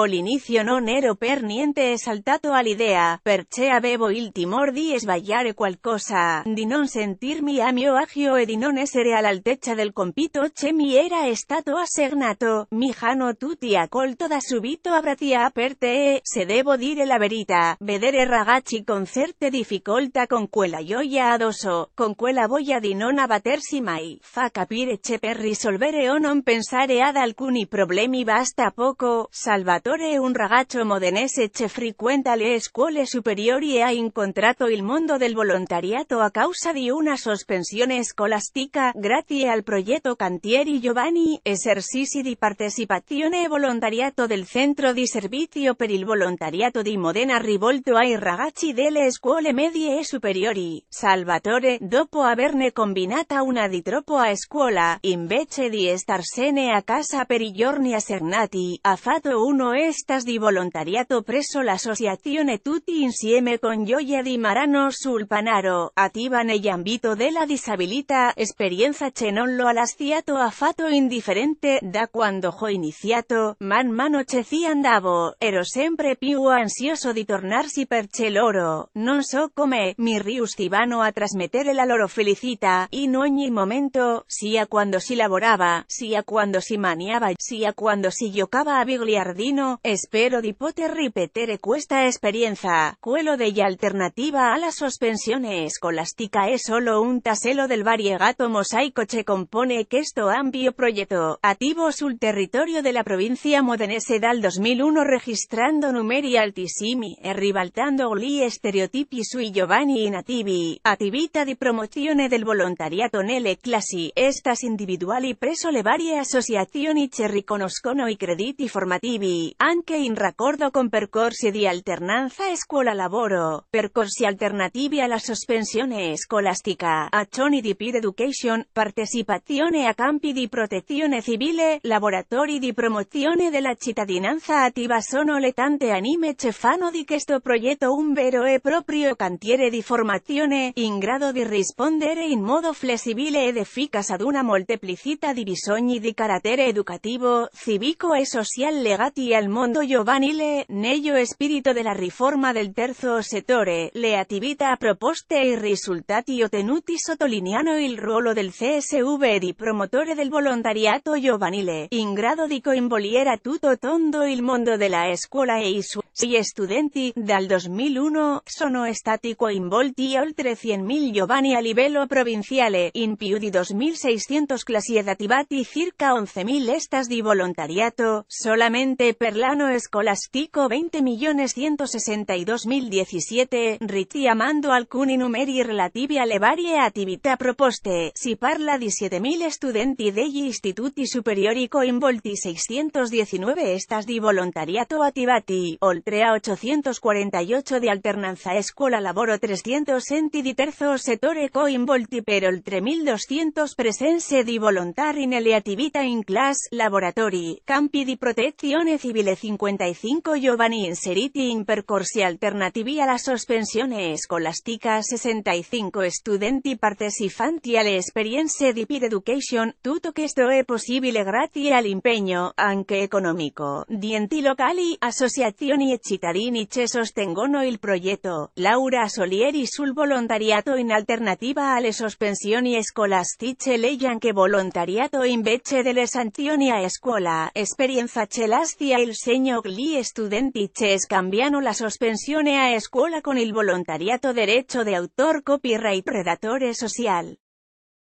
o l'inizio non ero per niente esaltato all'idea, perché avevo il timor di sbagliare qualcosa, di non sentirmi mi mio agio e di non essere all'altezza del compito che mi era stato assegnato. mi jano tutti colto da subito abratia aperte e, se devo dire la verità, vedere ragazzi con certe difficoltà con quella gioia adoso, con quella voglia di non si mai, fa capire che per risolvere o non pensare ad alcuni problemi basta poco, salvatore un ragazzo modenese che frequenta le scuole superiori e ha incontrato il mondo del volontariato a causa di una sospensione scolastica, grazie al progetto Cantieri Giovanni, esercizi di partecipazione e volontariato del Centro di Servizio per il Volontariato di Modena rivolto ai ragazzi delle scuole medie e superiori. Salvatore, dopo averne combinata una di troppo a scuola, invece di starsene a casa per i giorni sernati, ha fatto uno estas di volontariato la l'associazione tutti insieme con Gioia di Marano sul Panaro, ámbito de la disabilita esperienza che non lo a fato indiferente da cuando jo iniciato man mano che si andavo, ero sempre piu ansioso di tornarsi el loro, non so come, mi riuscivano a trasmettere la loro felicita, y no ogni momento, sia quando si lavorava, sia quando si maniaba sia quando si giocava a bigliardino Espero di poter ripetere questa esperienza, de la alternativa a la sospensione scolastica è e solo un taselo del variegato mosaico che compone que questo ambio proyecto attivo sul territorio de la provincia modenese dal 2001 registrando numeri altissimi, e ribaltando gli stereotipi sui giovani nativi, attività di promozione del volontariato nelle classi, estas individuali preso le varie associazioni che riconoscono i crediti formativi, anche in con percorsi di alternanza e scuola-lavoro, percorsi alternativi alla sospensione scolastica, azioni di peer education, partecipazione a campi di protezione civile, laboratori di promozione la cittadinanza activa sono le tante anime che fanno di questo progetto un vero e proprio cantiere di formazione, in grado di rispondere in modo flessibile ed efficace ad una molteplicita di bisogni di carattere educativo, civico e social legati al mondo giovanile, nello spirito della riforma del terzo settore, le attività proposte e i risultati ottenuti sottolineano il ruolo del CSV e di promotore del volontariato giovanile, in grado di coinvolgere tutto tondo il mondo della scuola e i suoi studenti. Dal 2001, sono stati coinvolti oltre 100.000 giovani a livello provinciale, in più di 2.600 classi attivati circa 11.000 estas di volontariato, solamente per Lano Escolastico 20.162.017, Ricci amando alcuni numeri relativi alle varie attività proposte, si parla di 7.000 studenti degli istituti superiori coinvolti 619 estas di volontariato attivati, oltre a 848 di alternanza scuola lavoro 300 enti di terzo settore coinvolti per oltre 1.200 presenze di volontari nelle attività in class, laboratori, campi di protezione civile le 55 Giovanni inseriti in percorsi alternativi la sospensione scolastica 65 studenti partecipanti alle esperienze di peer education, tutto questo è possibile grazie all'impegno, anche economico, di enti locali, associazioni e cittadini che sostengono il progetto. Laura Solieri sul volontariato in alternativa alle sospensioni scolastiche leyan anche volontariato invece delle sanzioni a scuola, esperienza celastia e el señor gli studenti cambiano cambiano la sospensione a escuela con el voluntariato derecho de autor copyright redatore social.